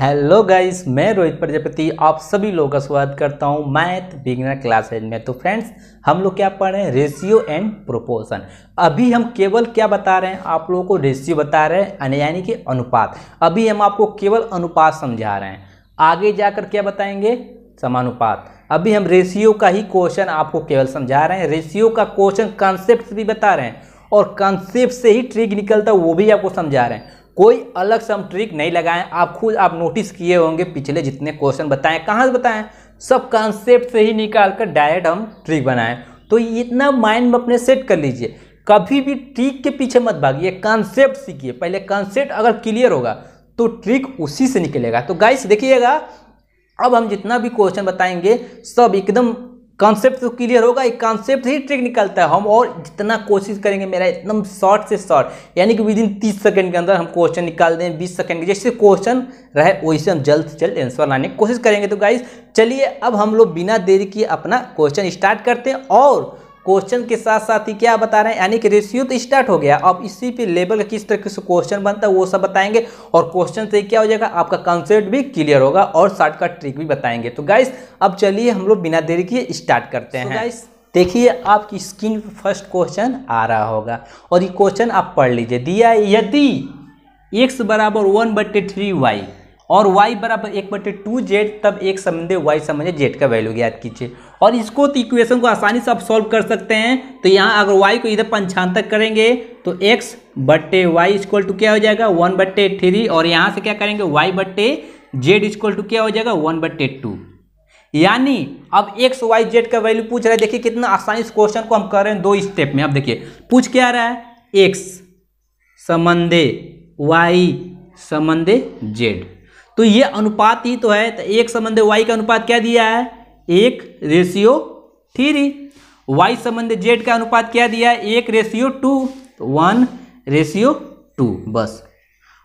hello guys मैं रोहित प्रजापति आप सभी लोगों का स्वागत करता हूं मैथ बिगनर क्लासेज में तो फ्रेंड्स हम लोग क्या पढ़ रहे हैं रेशियो एंड प्रोपोर्शन अभी हम केवल क्या बता रहे हैं आप लोगों को रेशियो बता रहे हैं यानी कि अनुपात अभी हम आपको केवल अनुपात समझा रहे हैं आगे जाकर क्या बताएंगे समानुपात अभी हम रेशियो का ही क्वेश्चन आपको केवल समझा रहे हैं रेशियो का क्वेश्चन कॉन्सेप्ट भी बता रहे हैं और कॉन्सेप्ट से ही ट्रिक निकलता है वो भी आपको समझा रहे हैं कोई अलग से हम ट्रिक नहीं लगाएं आप खुद आप नोटिस किए होंगे पिछले जितने क्वेश्चन बताएं कहाँ से बताएं सब कॉन्सेप्ट से ही निकाल कर डायरेक्ट हम ट्रिक बनाएं तो इतना माइंड में अपने सेट कर लीजिए कभी भी ट्रिक के पीछे मत भागिए कॉन्सेप्ट सीखिए पहले कॉन्सेप्ट अगर क्लियर होगा तो ट्रिक उसी से निकलेगा तो गाइस देखिएगा अब हम जितना भी क्वेश्चन बताएंगे सब एकदम कॉन्सेप्ट तो क्लियर होगा एक कॉन्सेप्ट ही ट्रिक निकलता है हम और जितना कोशिश करेंगे मेरा एकदम शॉर्ट से शॉर्ट यानी कि विद इन तीस सेकेंड के अंदर हम क्वेश्चन निकाल दें बीस सेकेंड के जैसे क्वेश्चन रहे वैसे हम जल्द से जल्द आंसर लाने की कोशिश करेंगे तो गाइज चलिए अब हम लोग बिना देरी के अपना क्वेश्चन स्टार्ट करते हैं और क्वेश्चन के साथ साथ ही क्या बता रहे हैं यानी कि रेशियो तो स्टार्ट हो गया अब इसी पे लेवल का किस तरीके से क्वेश्चन बनता है वो सब बताएंगे और क्वेश्चन से क्या हो जाएगा आपका कंसेप्ट भी क्लियर होगा और शॉर्टकट ट्रिक भी बताएंगे तो गाइस अब चलिए हम लोग बिना देरी के स्टार्ट करते हैं गाइस देखिए आपकी स्क्रीन पर फर्स्ट क्वेश्चन आ रहा होगा और ये क्वेश्चन आप पढ़ लीजिए दिया यदि एक्स बराबर वन बटे थ्री वाई और वाई बराबर एक बटे टू जेड तब एक संबंधे वाई संबंधे जेड का वैल्यू ज्ञात कीजिए और इसको तो इक्वेशन को आसानी से आप सॉल्व कर सकते हैं तो यहाँ अगर वाई को इधर पंचांतक करेंगे तो एक्स बट्टे वाई इक्वल टू क्या हो जाएगा वन बट्टे थ्री और यहाँ से क्या करेंगे वाई बट्टे जेड इक्वल टू क्या हो जाएगा वन बट्टे टू यानी अब एक्स वाई जेड का वैल्यू पूछ रहा है देखिए कितना आसानी से क्वेश्चन को हम कर रहे हैं दो स्टेप में अब देखिए पूछ क्या रहा है एक्स संबंधे वाई संबंधे जेड तो ये अनुपात ही तो है तो एक संबंध वाई का अनुपात क्या दिया है एक रेशियो थ्री वाई संबंध जेड का अनुपात क्या दिया है एक रेशियो टू तो वन रेशियो टू बस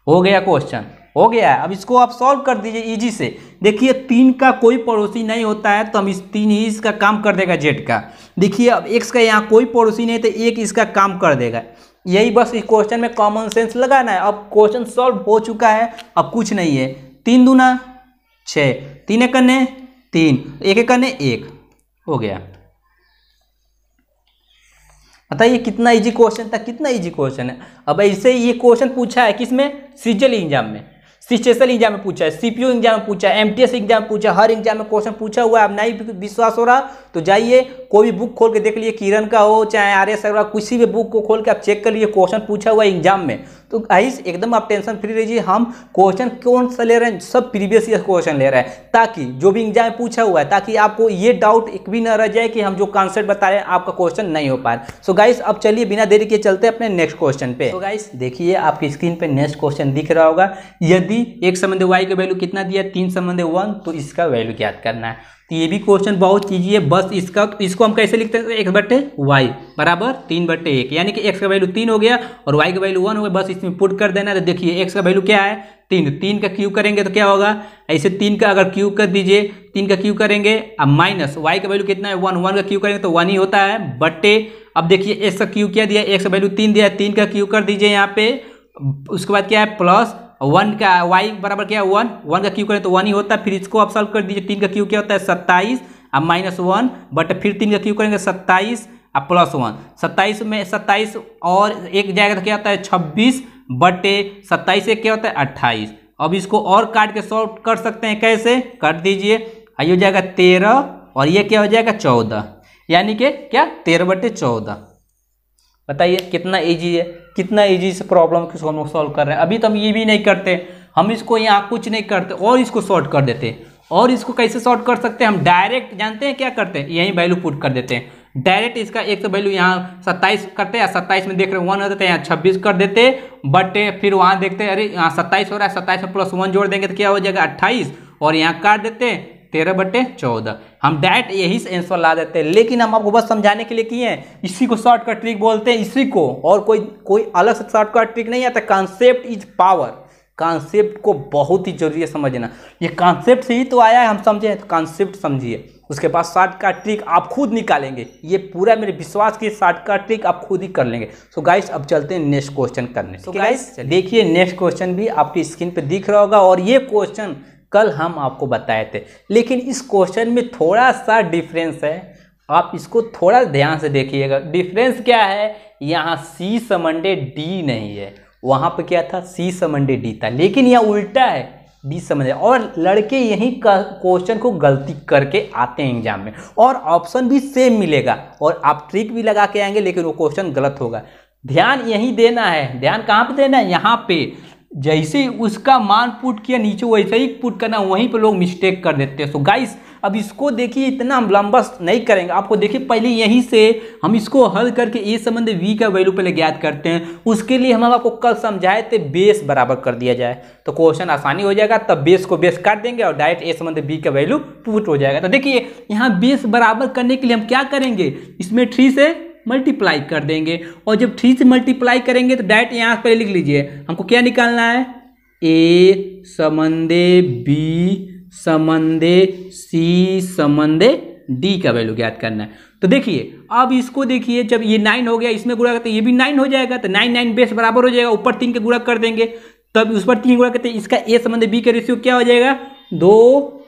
हो गया क्वेश्चन हो गया है अब इसको आप सॉल्व कर दीजिए इजी से देखिए तीन का कोई पड़ोसी नहीं होता है तो हम इस तीन ही इसका काम कर देगा जेड का देखिए अब एक्स का यहाँ कोई पड़ोसी नहीं तो एक इसका काम कर देगा यही बस इस क्वेश्चन में कॉमन सेंस लगाना है अब क्वेश्चन सॉल्व हो चुका है अब कुछ नहीं है तीन दूना छः तीन कन्ने तीन एक एक करने एक हो गया बताइए कितना इजी क्वेश्चन था कितना इजी क्वेश्चन है अब ऐसे ये क्वेश्चन पूछा है किसमें सीजल एग्जाम में सिचुएशन एग्जाम में पूछा है सीपीयू एग्जाम में पूछा है एमटीएस एग्जाम में पूछा हर एग्जाम में क्वेश्चन पूछा हुआ है अब नहीं विश्वास हो रहा तो जाइए कोई भी बुक खोल के देख लीजिए किरण का हो चाहे आर एस अग्रवाल किसी भी बुक को खोल के आप चेक कर लीजिए क्वेश्चन पूछा हुआ है एग्जाम में तो आई एकदम आप टेंशन फ्री रहिए हम क्वेश्चन कौन सा ले रहे हैं सब प्रीवियस ईयर क्वेश्चन ले रहे हैं ताकि जो भी एग्जाम में पूछा हुआ है ताकि आपको ये डाउट एक भी ना रह जाए कि हम जो कॉन्सेप्ट बता रहे हैं आपका क्वेश्चन नहीं हो पाए सो गाइस अब चलिए बिना देरी के चलते अपने नेक्स्ट क्वेश्चन पे तो गाइस देखिए आपकी स्क्रीन पे नेक्स्ट क्वेश्चन दिख रहा होगा यदि थ्री एक संबंध है वाई का वैल्यू कितना दिया तीन संबंध है वन तो इसका वैल्यू ज्ञात करना है तो ये भी क्वेश्चन बहुत ईजी है बस इसका तो इसको हम कैसे लिखते हैं एक्स बटे वाई बराबर तीन बटे एक यानी कि एक्स का वैल्यू तीन हो गया और वाई का वैल्यू वन हो गया बस इसमें पुट कर देना तो देखिए एक्स का वैल्यू क्या है तीन तो तीन का क्यू करेंगे तो क्या होगा ऐसे तीन का अगर क्यू कर दीजिए तीन का क्यू करेंगे अब माइनस वाई का वैल्यू कितना है वन वन का क्यू करेंगे तो वन ही होता है बटे अब देखिए एक्स का क्यू क्या दिया एक्स का वैल्यू तीन दिया तीन का क्यू कर दीजिए यहाँ पे उसके बाद क्या है प्लस वन का वाई बराबर क्या है वन वन का क्यू करें तो वन ही होता है फिर इसको आप सॉल्व कर दीजिए तीन का क्यू क्या होता है सत्ताईस अब माइनस वन बट फिर तीन का क्यू करेंगे सत्ताईस अब प्लस वन सत्ताईस में सत्ताईस और एक जाएगा तो क्या होता है छब्बीस बटे सत्ताईस से क्या होता है अट्ठाईस अब इसको और काट के सॉल्व कर सकते हैं कैसे कर दीजिए आइए हो जाएगा तेरह और ये क्या हो जाएगा चौदह यानी कि क्या तेरह बटे चौदह बताइए कितना ईजी है कितना ईजी से प्रॉब्लम को सॉल्व कर रहे हैं अभी तो हम ये भी नहीं करते हम इसको यहाँ कुछ नहीं करते और इसको शॉर्ट कर देते और इसको कैसे शॉर्ट कर सकते हैं हम डायरेक्ट जानते हैं क्या करते हैं यहीं वैल्यू पुट कर देते हैं डायरेक्ट इसका एक तो वैल्यू यहाँ सत्ताईस करते हैं सत्ताईस में देख रहे वन हो जाते हैं तो यहाँ छब्बीस कर देते बट eh, फिर वहाँ देखते हैं अरे यहाँ सत्ताईस हो रहा है सत्ताईस में प्लस वन जोड़ देंगे तो क्या हो जाएगा अट्ठाईस और यहाँ काट देते तेरह बटे चौदह हम डायरेक्ट यही से आंसर ला देते हैं लेकिन हम आपको बस समझाने के लिए किए हैं इसी को शॉर्टकट ट्रिक बोलते हैं इसी को और कोई कोई अलग से शॉर्टकट ट्रिक नहीं आता कॉन्सेप्ट इज पावर कॉन्सेप्ट को बहुत ही जरूरी है समझना ये कॉन्सेप्ट से ही तो आया है हम समझे तो कॉन्सेप्ट समझिए उसके बाद शॉर्ट का ट्रिक आप खुद निकालेंगे ये पूरा मेरे विश्वास की शॉर्ट का ट्रिक आप खुद ही कर लेंगे सो so गाइस अब चलते हैं नेक्स्ट क्वेश्चन करने सो गाइस देखिए नेक्स्ट क्वेश्चन भी आपकी स्क्रीन पे दिख रहा होगा और ये क्वेश्चन कल हम आपको बताए थे लेकिन इस क्वेश्चन में थोड़ा सा डिफरेंस है आप इसको थोड़ा ध्यान से देखिएगा डिफरेंस क्या है यहाँ सी समंडे डी नहीं है वहाँ पर क्या था सी समंडे डी था लेकिन यह उल्टा है डी समझे और लड़के यही क्वेश्चन को गलती करके आते हैं एग्जाम में और ऑप्शन भी सेम मिलेगा और आप ट्रिक भी लगा के आएंगे लेकिन वो क्वेश्चन गलत होगा ध्यान यही देना है ध्यान कहाँ पे देना है यहाँ पे जैसे उसका मान पुट किया नीचे वैसे ही पुट करना वहीं पे लोग मिस्टेक कर देते हैं सो गाइस अब इसको देखिए इतना लंबा नहीं करेंगे आपको देखिए पहले यहीं से हम इसको हल करके ए संबंध वी का वैल्यू पहले ज्ञात करते हैं उसके लिए हम आपको कल समझाए थे बेस बराबर कर दिया जाए तो क्वेश्चन आसानी हो जाएगा तब बेस को बेस काट देंगे और डायरेक्ट ए संबंध बी का वैल्यू पुट हो जाएगा तो देखिए यहाँ बेस बराबर करने के लिए हम क्या करेंगे इसमें थ्री से मल्टीप्लाई कर देंगे और जब थ्री से मल्टीप्लाई करेंगे तो डायरेक्ट यहाँ पर लिख लीजिए हमको क्या निकालना है ए समंदे बी समंदे सी समंदे डी का वैल्यू ज्ञात करना है तो देखिए अब इसको देखिए जब ये नाइन हो गया इसमें गुड़ा करते ये भी नाइन हो जाएगा तो नाइन नाइन बेस बराबर हो जाएगा ऊपर तीन के गुड़ा कर देंगे तब उस पर तीन गुड़ा करते इसका ए संबंधे बी का रेशियो क्या हो जाएगा दो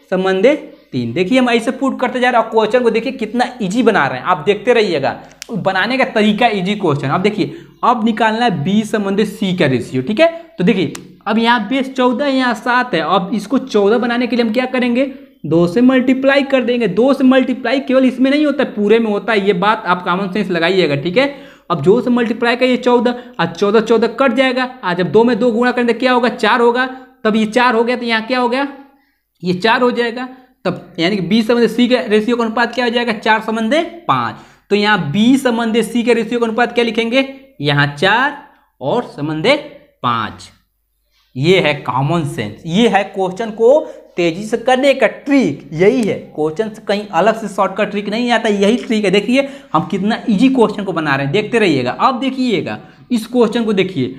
संबंधे तीन देखिए हम ऐसे पुट करते जा रहे हैं और क्वेश्चन को देखिए कितना इजी बना रहे हैं आप देखते रहिएगा तो बनाने का तरीका इजी क्वेश्चन अब देखिए अब निकालना है बी संबंधित सी का रेशियो ठीक है तो देखिए अब यहाँ बेस चौदह यहाँ सात है अब इसको चौदह बनाने के लिए हम क्या करेंगे दो से मल्टीप्लाई कर देंगे दो से मल्टीप्लाई केवल इसमें नहीं होता पूरे में होता है ये बात आप कॉमन सेंस लगाइएगा ठीक है अब जो से मल्टीप्लाई करिए चौदह आज चौदह चौदह कट जाएगा आज जब दो में दो गुणा करेंगे तो क्या होगा चार होगा तब ये चार हो गया तो यहाँ क्या हो गया ये चार हो जाएगा तब यानी कि बी संबंध सी के रेशियो का अनुपात क्या हो जाएगा चार संबंध पांच तो यहाँ बी संबंध सी के रेशियो का अनुपात क्या लिखेंगे यहाँ चार और संबंध पांच ये है कॉमन सेंस ये है क्वेश्चन को तेजी से करने का ट्रिक यही है क्वेश्चन कहीं अलग से शॉर्टकट ट्रिक नहीं आता यही ट्रिक है देखिए हम कितना इजी क्वेश्चन को बना रहे हैं देखते रहिएगा अब देखिएगा इस क्वेश्चन को देखिए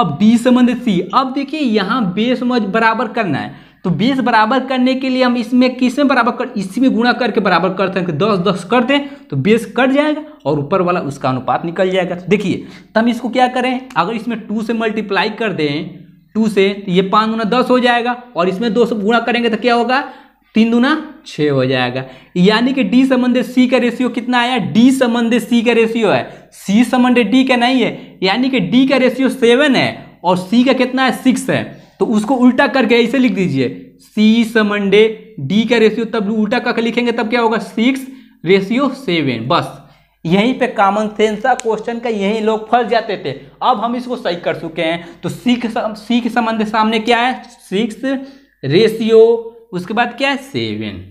अब बी संबंध सी अब देखिए यहाँ बेसमझ बराबर करना है तो बीस बराबर करने के लिए हम इसमें किस में बराबर कर इसी में गुणा करके बराबर करते हैं दस दस कर दें तो बीस कट जाएगा और ऊपर वाला उसका अनुपात निकल जाएगा तो देखिए तो हम इसको क्या करें अगर इसमें टू से मल्टीप्लाई कर दें टू से तो ये पाँच गुना दस हो जाएगा और इसमें दो सौ गुणा करेंगे तो क्या होगा तीन दुना छः हो जाएगा यानी कि डी संबंधित सी का रेशियो कितना आया डी संबंधित सी का रेशियो है सी संबंधित डी का नहीं है यानी कि डी का रेशियो सेवन है और सी का कितना है सिक्स है तो उसको उल्टा करके ऐसे लिख दीजिए सी समंडे डी का रेशियो तब उल्टा करके लिखेंगे तब क्या होगा सिक्स रेशियो सेवन बस यहीं पे कॉमन सेंस का क्वेश्चन का यहीं लोग फंस जाते थे अब हम इसको सही कर चुके हैं तो सीख सीख संबंध सामने क्या है सिक्स रेशियो उसके बाद क्या है सेवन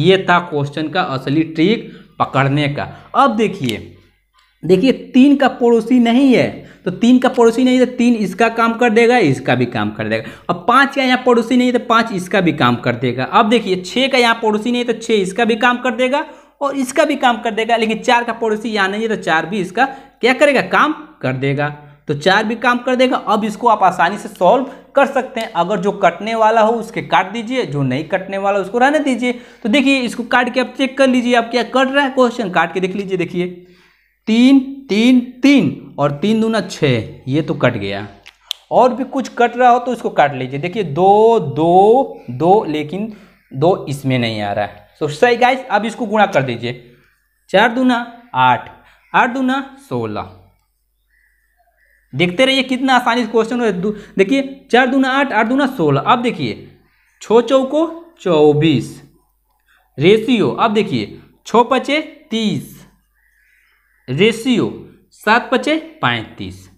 ये था क्वेश्चन का असली ट्रिक पकड़ने का अब देखिए देखिए तीन का पड़ोसी नहीं है तो तीन का पड़ोसी नहीं है तो तीन इसका काम कर देगा इसका भी काम कर देगा अब पाँच का यहाँ पड़ोसी नहीं है तो पाँच इसका भी काम कर देगा अब देखिए छः का यहाँ पड़ोसी नहीं है तो छः इसका भी काम कर देगा और इसका भी काम कर देगा लेकिन चार का पड़ोसी यहाँ नहीं है तो चार भी इसका क्या करेगा काम कर देगा तो चार भी काम कर देगा अब इसको आप आसानी से सॉल्व कर सकते हैं अगर जो कटने वाला हो उसके काट दीजिए जो नहीं कटने वाला उसको रहने दीजिए तो देखिए इसको काट के आप चेक कर लीजिए आप क्या कट रहा है क्वेश्चन काट के देख लीजिए देखिए तीन तीन तीन और तीन दूना छः ये तो कट गया और भी कुछ कट रहा हो तो इसको काट लीजिए देखिए दो दो दो लेकिन दो इसमें नहीं आ रहा है तो सही गाइस अब इसको गुणा कर दीजिए चार दूना आठ आठ दूना सोलह देखते रहिए कितना आसानी से क्वेश्चन देखिए चार दूना आठ आठ दूना सोलह अब देखिए छो चौको चौबीस रेशियो अब देखिए छो पचे तीस रेशियो सात पचे पैंतीस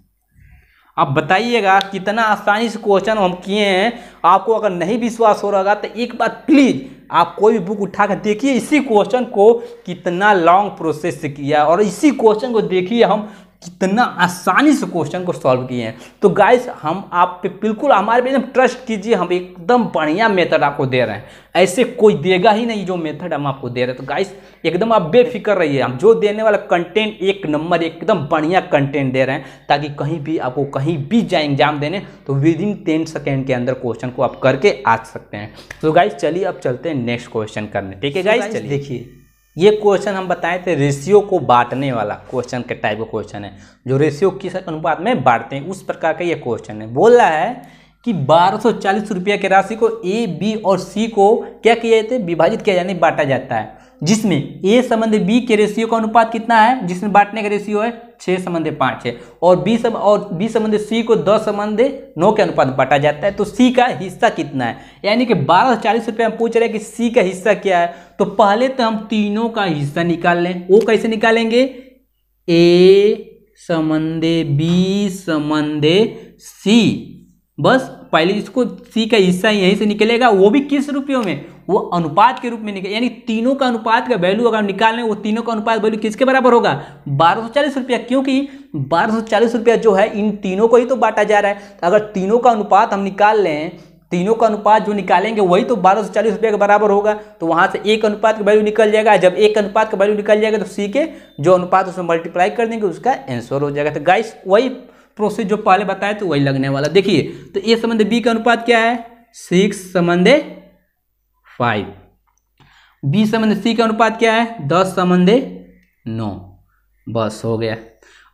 अब बताइएगा कितना आसानी से क्वेश्चन हम किए हैं आपको अगर नहीं विश्वास हो रहा तो एक बात प्लीज़ आप कोई भी बुक उठा कर देखिए इसी क्वेश्चन को कितना लॉन्ग प्रोसेस से किया और इसी क्वेश्चन को देखिए हम कितना आसानी से क्वेश्चन को सॉल्व किए हैं तो गाइस हम आप पे बिल्कुल हमारे पे एकदम ट्रस्ट कीजिए हम एकदम बढ़िया मेथड आपको दे रहे हैं ऐसे कोई देगा ही नहीं जो मेथड हम आपको दे रहे हैं तो गाइस एकदम आप बेफिक्र रहिए हम जो देने वाला कंटेंट एक नंबर एकदम बढ़िया कंटेंट दे रहे हैं ताकि कहीं भी आपको कहीं भी जाए एग्जाम देने तो विद इन टेन सेकेंड के अंदर क्वेश्चन को आप करके आ सकते हैं तो गाइस चलिए अब चलते हैं नेक्स्ट क्वेश्चन करने ठीक है गाइस चलिए देखिए ये क्वेश्चन हम बताए थे रेशियो को बांटने वाला क्वेश्चन के टाइप का क्वेश्चन है जो रेशियो किस अनुपात में बांटते हैं उस प्रकार का ये क्वेश्चन है बोल रहा है कि बारह सौ चालीस रुपया की राशि को ए बी और सी को क्या किया जाता है विभाजित किया जाने बांटा जाता है जिसमें ए संबंध बी के रेशियो का अनुपात कितना है जिसमें बांटने का रेशियो है छः संबंध पाँच है और बी सम और बी संबंधे सी को दस संबंध नौ के अनुपात बांटा जाता है तो सी का हिस्सा कितना है यानी कि बारह सौ चालीस रुपये हम पूछ रहे हैं कि सी का हिस्सा क्या है तो पहले तो हम तीनों का हिस्सा निकाल लें वो कैसे निकालेंगे ए संबंधे बी संबंधे सी बस पहले इसको सी का हिस्सा यहीं से निकलेगा वो भी किस रुपयों में वो अनुपात के रूप में निकले यानी तीनों का अनुपात का वैल्यू अगर हम निकाल लें वो तीनों का अनुपात वैल्यू किसके बराबर होगा बारह रुपया क्योंकि बारह रुपया जो है इन तीनों को ही तो बांटा जा रहा है तो अगर तीनों का अनुपात हम निकाल लें तीनों का अनुपात जो निकालेंगे वही तो बारह सौ चालीस रुपये के बराबर होगा तो वहाँ से एक अनुपात का वैल्यू निकल जाएगा जब एक अनुपात का वैल्यू निकल जाएगा तो सी के जो अनुपात उसमें मल्टीप्लाई कर देंगे उसका आंसर हो जाएगा तो गाइस वही प्रोसेस जो पहले बताया तो वही लगने वाला देखिए तो ए संबंध बी का अनुपात क्या है सिक्स संबंध फाइव बी संबंध सी का अनुपात क्या है दस संबंध नौ बस हो गया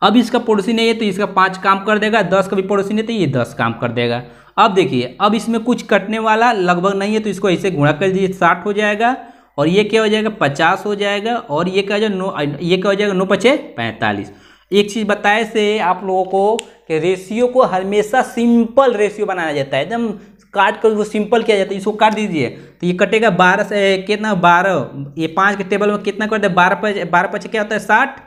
अब इसका पड़ोसी नहीं है तो इसका पांच काम कर देगा दस का भी पड़ोसी नहीं तो ये दस काम कर देगा अब देखिए अब इसमें कुछ कटने वाला लगभग नहीं है तो इसको ऐसे घुड़ा कर दीजिए साठ हो जाएगा और ये क्या हो जाएगा पचास हो जाएगा और ये क्या हो जाएगा नौ ये क्या हो जाएगा नौ पचे पैंतालीस एक चीज़ बताए से आप लोगों को कि रेशियो को हमेशा सिंपल रेशियो बनाया जाता है एकदम काट कर उसको सिंपल किया जाता है इसको काट दीजिए तो ये कटेगा बारह से कितना बारह ये पाँच के टेबल में कितना कर दे बारह पच बारह पच क्या होता है साठ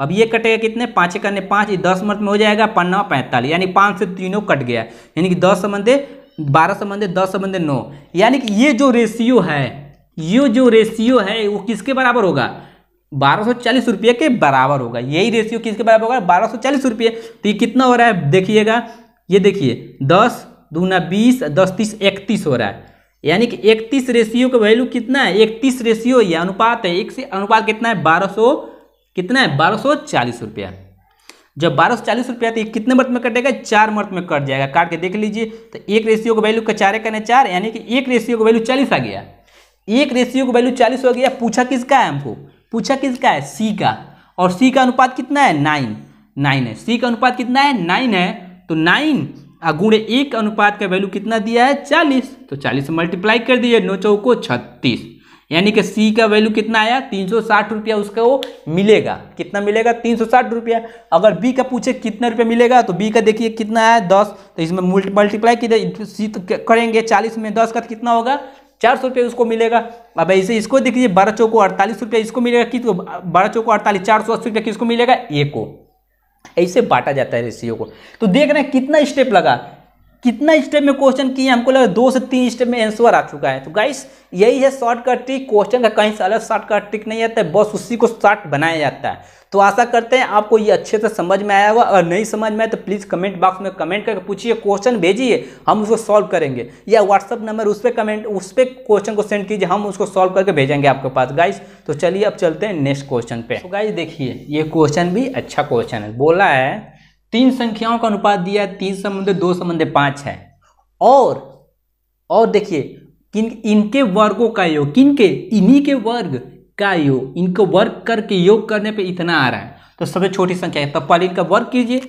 अब ये कटेगा कितने पाँच करने पाँच ये दस मिनट में हो जाएगा पन्ना पैंतालीस यानी पाँच से तीनों कट गया यानी कि दस संबंधे बारह संबंधे दस संबंधे नौ यानी कि ये जो रेशियो है ये जो रेशियो है वो किसके बराबर होगा बारह रुपये के बराबर होगा यही रेशियो किसके बराबर होगा बारह रुपये तो ये कितना हो रहा है देखिएगा ये देखिए दस दूना बीस दस तीस इकतीस हो रहा है यानी कि इकतीस रेशियो का वैल्यू कितना है इकतीस रेशियो ये अनुपात है एक से अनुपात कितना है बारह सौ कितना है बारह सौ चालीस रुपया जब बारह सौ चालीस रुपया तो ये कितने मर्त में कटेगा चार मर्त में कट जाएगा काट के देख लीजिए तो एक रेशियो का वैल्यू का चार करने चार यानी कि एक रेशियो का वैल्यू चालीस आ गया एक रेशियो का वैल्यू चालीस हो गया पूछा किसका है हमको पूछा किसका है सी का और सी का अनुपात कितना है नाइन नाइन है सी का अनुपात कितना है नाइन है तो नाइन गुणे एक अनुपात का वैल्यू कितना दिया है चालीस तो चालीस मल्टीप्लाई कर दिए नौ चौको छत्तीस यानी कि सी का वैल्यू कितना आया तीन सौ साठ रुपया उसका वो मिलेगा कितना मिलेगा तीन सौ साठ रुपया अगर बी का पूछे कितना रुपया मिलेगा तो बी का देखिए कितना आया दस तो इसमें मल्टीप्लाई किया सी तो करेंगे चालीस में दस का तो कितना होगा चार सौ रुपये उसको मिलेगा अब ऐसे इसको देख लीजिए बारह चौको अड़तालीस रुपया इसको मिलेगा किसको तो बारह चौको अड़तालीस चार सौ अस्सी रुपया किसको मिलेगा ए को ऐसे बांटा जाता है रेशियो को तो देख रहे हैं कितना स्टेप लगा कितना स्टेप में क्वेश्चन किए हमको लगा दो से तीन स्टेप में आंसर आ चुका है तो गाइस यही है शॉर्टकट ट्रिक क्वेश्चन का कहीं से अलग शॉर्टकट ट्रिक नहीं आता है बस उसी को शॉर्ट बनाया जाता है तो आशा करते हैं आपको ये अच्छे से समझ में आया होगा अगर नहीं समझ में आए तो प्लीज़ कमेंट बॉक्स में कमेंट करके पूछिए क्वेश्चन भेजिए हम उसको सॉल्व करेंगे या व्हाट्सअप नंबर उस पर कमेंट उस पर क्वेश्चन को सेंड कीजिए हम उसको सॉल्व करके भेजेंगे आपके पास गाइस तो चलिए अब चलते हैं नेक्स्ट क्वेश्चन पे तो गाइस देखिए ये क्वेश्चन भी अच्छा क्वेश्चन है बोला है तीन संख्याओं का अनुपात दिया है तीन संबंध दो संबंध पांच है और और देखिए किन इनके वर्गों का योग के इन्हीं के वर्ग का योग इनको वर्ग करके योग करने पे इतना आ रहा है तो सबसे छोटी संख्या है तब पहले इनका वर्ग कीजिए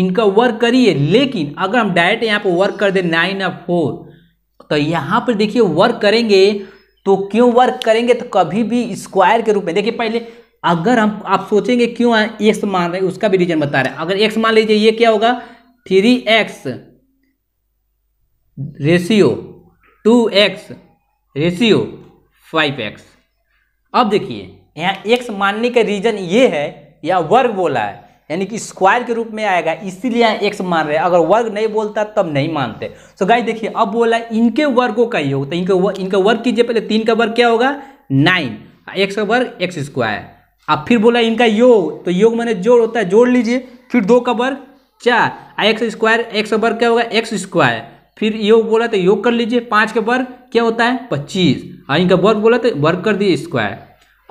इनका वर्ग करिए लेकिन अगर हम डायरेक्ट यहाँ पर वर्क कर दें नाइन या फोर तो यहाँ पर देखिए वर्क करेंगे तो क्यों वर्क करेंगे तो कभी भी स्क्वायर के रूप में देखिए पहले अगर हम आप सोचेंगे क्यों है एक्स मान रहे हैं उसका भी रीजन बता रहे हैं अगर एक्स मान लीजिए ये क्या होगा three X ratio two X ratio five X अब देखिए यहाँ एक्स मानने का रीजन ये है या वर्ग बोला है यानी कि स्क्वायर के रूप में आएगा इसीलिए यहाँ एक्स मान रहे हैं अगर वर्ग नहीं बोलता तब नहीं मानते सो गाय गाइस देखिए अब बोला है इनके वर्गों का ही होगा तो इनके इनका वर्ग कीजिए पहले तीन का वर्ग क्या होगा नाइन एक्स का वर्ग एक्स स्क्वायर अब फिर बोला इनका योग तो योग मैंने जोड़ होता है जोड़ लीजिए फिर दो का वर्ग चार एक्स स्क्वायर एक्स का वर्ग क्या होगा एक्स स्क्वायर फिर योग बोला तो योग कर लीजिए पाँच का वर्ग क्या होता है पच्चीस और हाँ, इनका वर्ग बोला तो वर्ग कर दिए स्क्वायर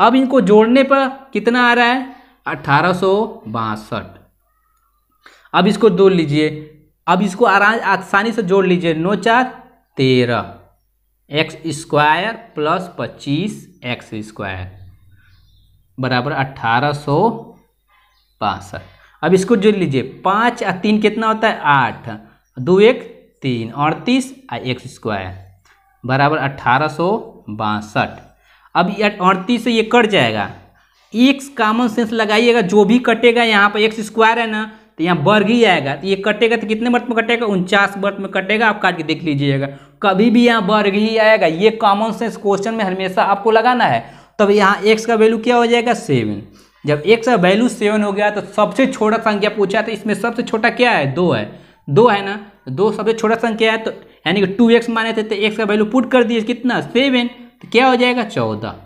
अब इनको जोड़ने पर कितना आ रहा है अट्ठारह अब इसको जोड़ लीजिए अब इसको आराम आसानी से जोड़ लीजिए नौ चार तेरह एक्स स्क्वायर प्लस पच्चीस एक्स स्क्वायर बराबर अट्ठारह सौ बासठ अब इसको जोड़ लीजिए पाँच और तीन कितना होता है आठ दो एक तीन अड़तीस और एक स्क्वायर बराबर अट्ठारह सौ बासठ अब अड़तीस से ये कट जाएगा एक कॉमन सेंस लगाइएगा जो भी कटेगा यहाँ पर एक्स स्क्वायर है ना तो यहाँ वर्ग ही आएगा तो ये कटेगा तो कितने वर्ष में कटेगा उनचास वर्ष में कटेगा आप काट के देख लीजिएगा कभी भी यहाँ वर्ग ही आएगा ये कॉमन सेंस क्वेश्चन में हमेशा आपको लगाना है तब यहाँ एक्स का वैल्यू क्या हो जाएगा सेवन जब एक्स का वैल्यू सेवन हो गया तो सबसे छोटा संख्या पूछा था तो इसमें सबसे छोटा क्या है दो है दो है ना दो सबसे छोटा संख्या है तो यानी कि टू एक्स माने थे तो एक्स का वैल्यू पुट कर दिए कितना सेवन तो क्या हो जाएगा चौदह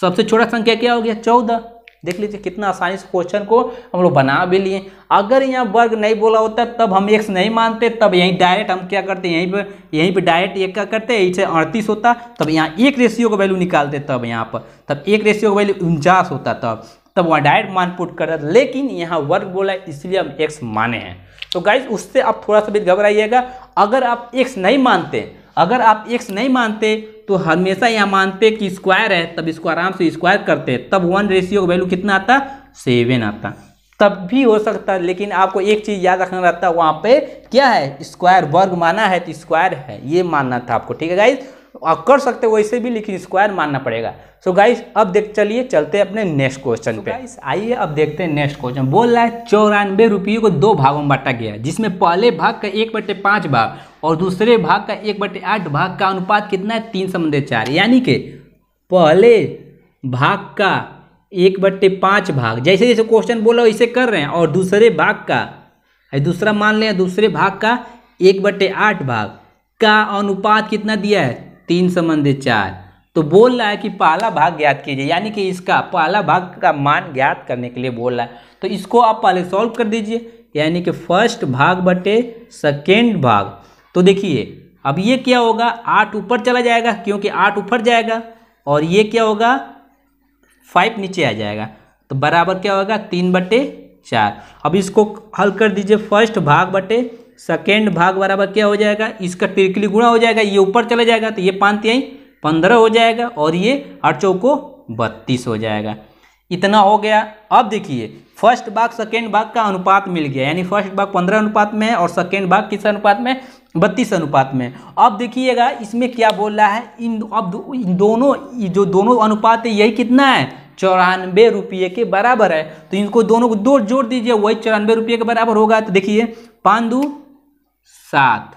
सबसे छोटा संख्या क्या हो गया चौदह देख लीजिए कितना आसानी से क्वेश्चन को हम लोग बना भी लिए अगर यहाँ वर्ग नहीं बोला होता तब हम एक्स नहीं मानते तब यहीं डायरेक्ट हम क्या करते यहीं पर यहीं पर डायरेक्ट ये क्या करते यहीं से अड़तीस होता तब यहाँ एक रेशियो का वैल्यू निकालते तब यहाँ पर तब एक रेशियो का वैल्यू उनचास होता तब तब वहाँ डायरेक्ट मान पुट कर लेकिन यहाँ वर्ग बोला है इसलिए हम एक्स माने हैं तो गाइज उससे आप थोड़ा सा भी घबराइएगा अगर आप एक्स नहीं मानते अगर आप एक्स नहीं मानते तो हमेशा यहाँ मानते कि स्क्वायर है तब इसको आराम से स्क्वायर करते तब वन रेशियो का वैल्यू कितना आता सेवन आता तब भी हो सकता है लेकिन आपको एक चीज़ याद रखना रहता है वहाँ पे क्या है स्क्वायर वर्ग माना है तो स्क्वायर है ये मानना था आपको ठीक है गाइज आप कर सकते वैसे भी लेकिन स्क्वायर मानना पड़ेगा सो so गाइस अब देख चलिए चलते अपने नेक्स्ट क्वेश्चन so पे गाइस आइए अब देखते हैं नेक्स्ट क्वेश्चन बोल रहा है चौरानवे रुपये को दो भागों में बांटा गया जिसमें पहले भाग का एक बटे भाग और दूसरे भाग का एक बटे आठ भाग का अनुपात कितना है तीन समझे चार यानी कि पहले भाग का एक बट्टे पाँच भाग जैसे जैसे क्वेश्चन बोला इसे कर रहे हैं और दूसरे भाग का दूसरा मान लें दूसरे भाग का एक बट्टे आठ भाग का अनुपात कितना दिया है तीन संबंधे चार तो बोल रहा है कि पहला भाग ज्ञात कीजिए यानी कि इसका पहला भाग का मान ज्ञात करने के लिए बोल रहा है तो इसको आप पहले सॉल्व कर दीजिए यानी कि फर्स्ट भाग बटे सेकेंड भाग तो देखिए अब ये क्या होगा आठ ऊपर चला जाएगा क्योंकि आठ ऊपर जाएगा और ये क्या होगा फाइव नीचे आ जाएगा तो बराबर क्या होगा तीन बटे चार अब इसको हल कर दीजिए फर्स्ट भाग बटे सेकेंड भाग बराबर क्या हो जाएगा इसका त्रिकली गुणा हो जाएगा ये ऊपर चला जाएगा तो ये पाँच यहीं पंद्रह हो जाएगा और ये आठ को बत्तीस हो जाएगा इतना हो गया अब देखिए फर्स्ट भाग सेकेंड भाग का अनुपात मिल गया यानी फर्स्ट भाग पंद्रह अनुपात में है और सेकेंड भाग किस अनुपात में बत्तीस अनुपात में अब देखिएगा इसमें क्या बोल रहा है इन अब इन दोनों जो दोनों अनुपात है यही कितना है चौरानवे रुपये के बराबर है तो इनको दोनों को दो जोड़ दीजिए वही चौरानवे रुपये के बराबर होगा तो देखिए पाँच दो सात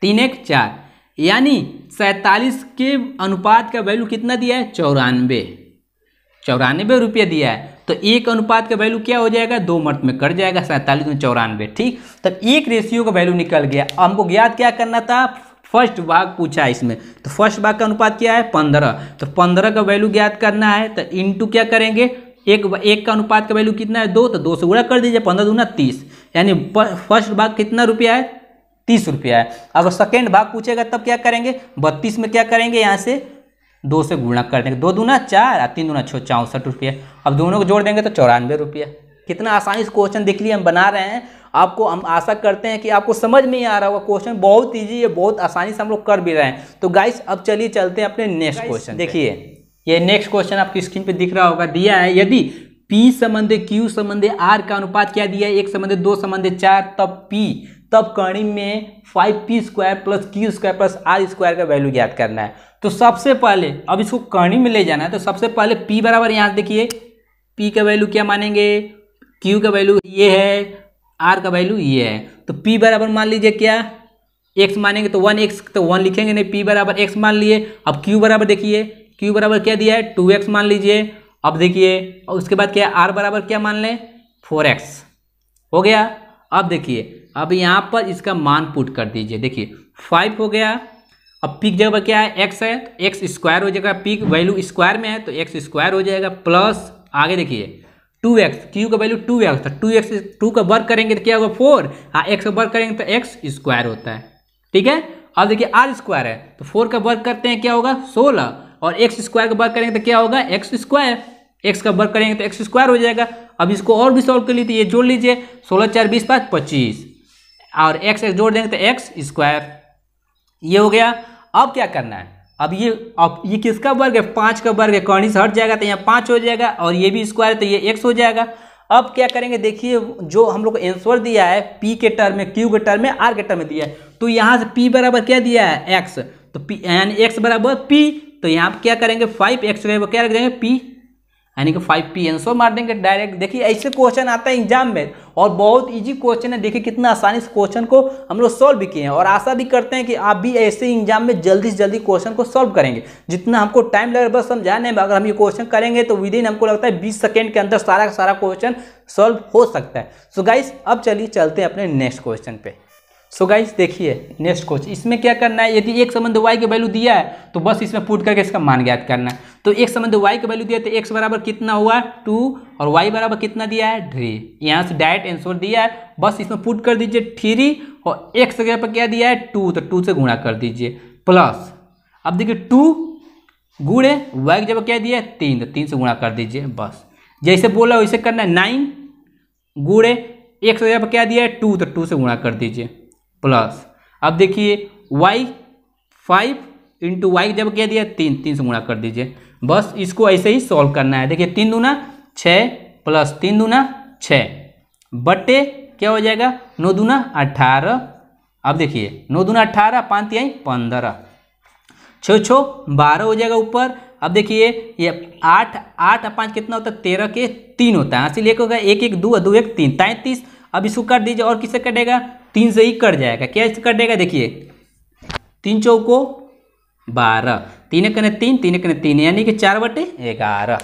तीन एक चार यानी सैतालीस के अनुपात का वैल्यू कितना दिया है चौरानवे चौरानवे रुपये दिया है तो एक अनुपात का वैल्यू क्या हो जाएगा दो मर्त में कट जाएगा सैंतालीस में चौरानवे ठीक तब तो एक रेशियो का वैल्यू निकल गया हमको ज्ञात क्या करना था फर्स्ट भाग पूछा है इसमें तो फर्स्ट भाग का अनुपात क्या है पंद्रह तो पंद्रह का वैल्यू ज्ञात करना है तो इंटू क्या करेंगे एक एक का अनुपात का वैल्यू कितना है दो तो दो से गुणा कर दीजिए पंद्रह दूना तीस यानी फर्स्ट भाग कितना रुपया है तीस रुपया है अगर सेकेंड भाग पूछेगा तब क्या करेंगे बत्तीस में क्या करेंगे यहाँ से दो से गुणा कर देंगे दो दूना चार और तीन दूना छः चौंसठ रुपये अब दोनों को जोड़ देंगे तो चौरानवे रुपये कितना आसानी से क्वेश्चन देख लिए हम बना रहे हैं आपको हम आशा करते हैं कि आपको समझ में ही आ रहा होगा क्वेश्चन बहुत ईजी है बहुत आसानी से हम लोग कर भी रहे हैं तो गाइस अब चलिए चलते हैं अपने नेक्स्ट क्वेश्चन देखिए ये नेक्स्ट क्वेश्चन आपकी स्क्रीन पर दिख रहा होगा दिया है यदि पी संबंधे क्यू संबंधे आर का अनुपात क्या दिया है एक संबंधे दो संबंधे चार तब पी तब कणी में five P square plus Q square plus R square का वैल्यू ज्ञात करना है तो सबसे पहले अब इसको कणी में ले जाना है तो सबसे पहले पी बराबर यहाँ देखिए पी का वैल्यू क्या मानेंगे क्यू का वैल्यू ये है आर का वैल्यू ये है तो पी बराबर मान लीजिए क्या एक्स मानेंगे तो वन एक्स तो वन लिखेंगे नहीं पी बराबर एक्स मान लिए अब क्यू बराबर देखिए क्यू बराबर क्या दिया है टू एक्स मान लीजिए अब देखिए और उसके बाद क्या आर बराबर क्या मान लें फोर एक्स हो गया अब देखिए अब यहाँ पर इसका मान पुट कर दीजिए देखिए फाइव हो गया अब पिक जगह पर क्या है एक्स है तो एक्स स्क्वायर हो जाएगा पिक वैल्यू स्क्वायर में है तो एक्स स्क्वायर हो जाएगा प्लस आगे देखिए टू एक्स क्यू का वैल्यू टू एक्स था टू एक्स टू का वर्क करेंगे तो क्या होगा फोर हाँ एक्स का वर्क करेंगे तो एक्स स्क्वायर होता है ठीक है अब देखिए आर स्क्वायर है तो फोर का वर्क करते हैं क्या होगा सोलह और एक्स स्क्वायर का वर्क करेंगे तो क्या होगा एक्स स्क्वायर एक्स का वर्क करेंगे तो एक्स स्क्वायर हो जाएगा अब इसको और भी सॉल्व कर लीजिए ये जोड़ लीजिए सोलह चार बीस पाँच पच्चीस और एक्स एक्स जोड़ देंगे तो एक्स स्क्वायर ये हो गया अब क्या करना है अब ये अब ये किसका वर्ग है पाँच का वर्ग है कर्णी से हट जाएगा तो यहाँ पाँच हो जाएगा और ये भी स्क्वायर है तो ये एक्स हो जाएगा अब क्या करेंगे देखिए जो हम लोग को एंसर दिया है पी के टर्म में क्यू के टर्म में आर के टर्म में दिया है तो यहाँ से पी बराबर क्या दिया है एक्स तो पी यानी एक्स बराबर पी तो यहाँ पर क्या करेंगे फाइव एक्स क्या रख देंगे पी यानी कि फाइव पी एंसर मार देंगे डायरेक्ट देखिए ऐसे क्वेश्चन आता है एग्जाम में और बहुत इजी क्वेश्चन है देखिए कितना आसानी से क्वेश्चन को हम लोग सॉल्व भी किए हैं और आशा भी करते हैं कि आप भी ऐसे एग्जाम में जल्दी से जल्दी क्वेश्चन को सॉल्व करेंगे जितना हमको टाइम लगेगा बस हम में अगर हम ये क्वेश्चन करेंगे तो विद इन हमको लगता है बीस सेकेंड के अंदर सारा का सारा क्वेश्चन सॉल्व हो सकता है सो so गाइस अब चलिए चलते हैं अपने नेक्स्ट क्वेश्चन पर सो गाइज देखिए नेक्स्ट क्वेश्चन इसमें क्या करना है यदि एक संबंध वाई का वैल्यू दिया है तो बस इसमें पुट करके इसका मान ज्ञात करना है तो एक संबंध वाई का वैल्यू दिया तो एक्स बराबर कितना हुआ टू और वाई बराबर कितना दिया है थ्री यहाँ से डायरेक्ट आंसर दिया है बस इसमें पुट कर दीजिए थ्री और एक्स जगह पर क्या दिया है टू तो टू से गुणा कर दीजिए प्लस अब देखिए टू गुणे वाई जब क्या दिया है तीन तो तीन से गुणा कर दीजिए बस जैसे बोला वैसे करना है नाइन गुणे एक्स जगह पर क्या दिया है टू तो टू से गुणा कर दीजिए प्लस अब देखिए वाई फाइव इंटू वाई जब कह दिया तीन तीन से गुणा कर दीजिए बस इसको ऐसे ही सॉल्व करना है देखिए तीन दूना छः प्लस तीन दूना छः बटे क्या हो जाएगा नौ दूना अठारह अब देखिए नौ दूना अठारह पाँच यही पंद्रह छः छो बारह हो जाएगा ऊपर अब देखिए ये आठ आठ पाँच कितना होता है तेरह के तीन होता है हासिल एक होगा एक एक दो दो एक तीन तैंतीस अब इसको कर दीजिए और किससे कटेगा तीन से ही कट जाएगा क्या कटेगा देखिए तीन चौको बारह तीन एक ने तीन तीन एक ने तीन यानी कि चार बटे ग्यारह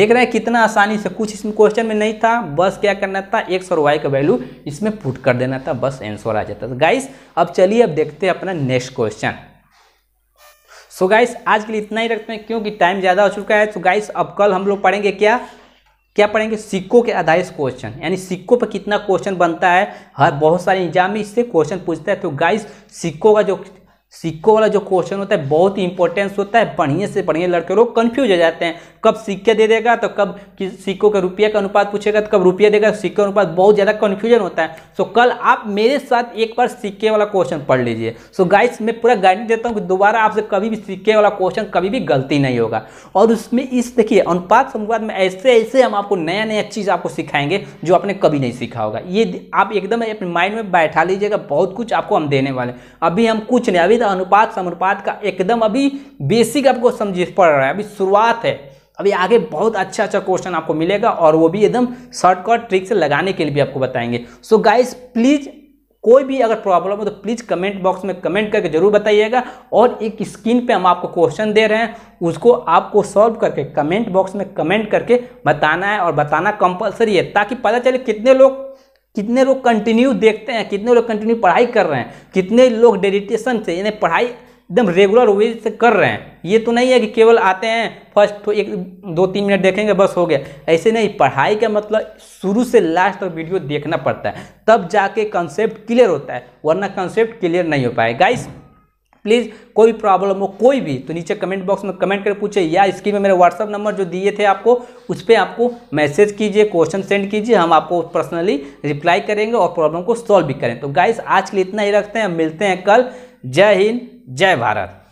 देख रहे हैं कितना आसानी से कुछ इसमें क्वेश्चन में नहीं था बस क्या करना था एक सौ वाई का वैल्यू इसमें पुट कर देना था बस आंसर आ जाता था गाइस अब चलिए अब देखते हैं अपना नेक्स्ट क्वेश्चन सो गाइस आज के लिए इतना ही रखते हैं क्योंकि टाइम ज़्यादा हो चुका है तो गाइस अब कल हम लोग पढ़ेंगे क्या क्या पढ़ेंगे सिक्कों के आधारित क्वेश्चन यानी सिक्कों पर कितना क्वेश्चन बनता है हर बहुत सारे एग्जाम में इससे क्वेश्चन पूछता है तो गाइस सिक्कों का जो सिक्कों वाला जो क्वेश्चन होता है बहुत ही इंपॉर्टेंस होता है बढ़िया से बढ़िया लड़के लोग कन्फ्यूज हो जाते हैं कब सिक्के दे देगा तो कब सिक्कों का रुपया का अनुपात पूछेगा तो कब रुपया देगा तो सिक्के अनुपात बहुत ज़्यादा कन्फ्यूजन होता है सो so, कल आप मेरे साथ एक बार सिक्के वाला क्वेश्चन पढ़ लीजिए सो so, गाइस मैं पूरा गाइडेंस देता हूँ कि दोबारा आपसे कभी भी सिक्के वाला क्वेश्चन कभी भी गलती नहीं होगा और उसमें इस देखिए अनुपात अनुपात में ऐसे ऐसे हम आपको नया नया चीज़ आपको सिखाएंगे जो आपने कभी नहीं सीखा होगा ये आप एकदम अपने माइंड में बैठा लीजिएगा बहुत कुछ आपको हम देने वाले अभी हम कुछ नहीं अभी तो अनुपात समुपात का एकदम अभी बेसिक आपको समझ पड़ रहा है अभी शुरुआत है अभी आगे बहुत अच्छा अच्छा क्वेश्चन आपको मिलेगा और वो भी एकदम शॉर्टकट ट्रिक से लगाने के लिए भी आपको बताएंगे सो गाइस प्लीज़ कोई भी अगर प्रॉब्लम हो तो प्लीज़ कमेंट बॉक्स में कमेंट करके जरूर बताइएगा और एक स्क्रीन पे हम आपको क्वेश्चन दे रहे हैं उसको आपको सॉल्व करके कमेंट बॉक्स में कमेंट करके बताना है और बताना कंपलसरी है ताकि पता चले कितने लोग कितने लोग कंटिन्यू देखते हैं कितने लोग कंटिन्यू पढ़ाई कर रहे हैं कितने लोग डेडिटेशन से यानी पढ़ाई एकदम रेगुलर वे से कर रहे हैं ये तो नहीं है कि केवल आते हैं फर्स्ट तो एक दो तीन मिनट देखेंगे बस हो गया ऐसे नहीं पढ़ाई का मतलब शुरू से लास्ट तक वीडियो देखना पड़ता है तब जाके कंसेप्ट क्लियर होता है वरना कंसेप्ट क्लियर नहीं हो पाए गाइस प्लीज़ कोई प्रॉब्लम हो कोई भी तो नीचे कमेंट बॉक्स में कमेंट कर पूछे या इसकी में मेरे व्हाट्सअप नंबर जो दिए थे आपको उस पर आपको मैसेज कीजिए क्वेश्चन सेंड कीजिए हम आपको पर्सनली रिप्लाई करेंगे और प्रॉब्लम को सॉल्व भी करें तो गाइस आज के लिए इतना ही रखते हैं मिलते हैं कल जय हिंद जय भारत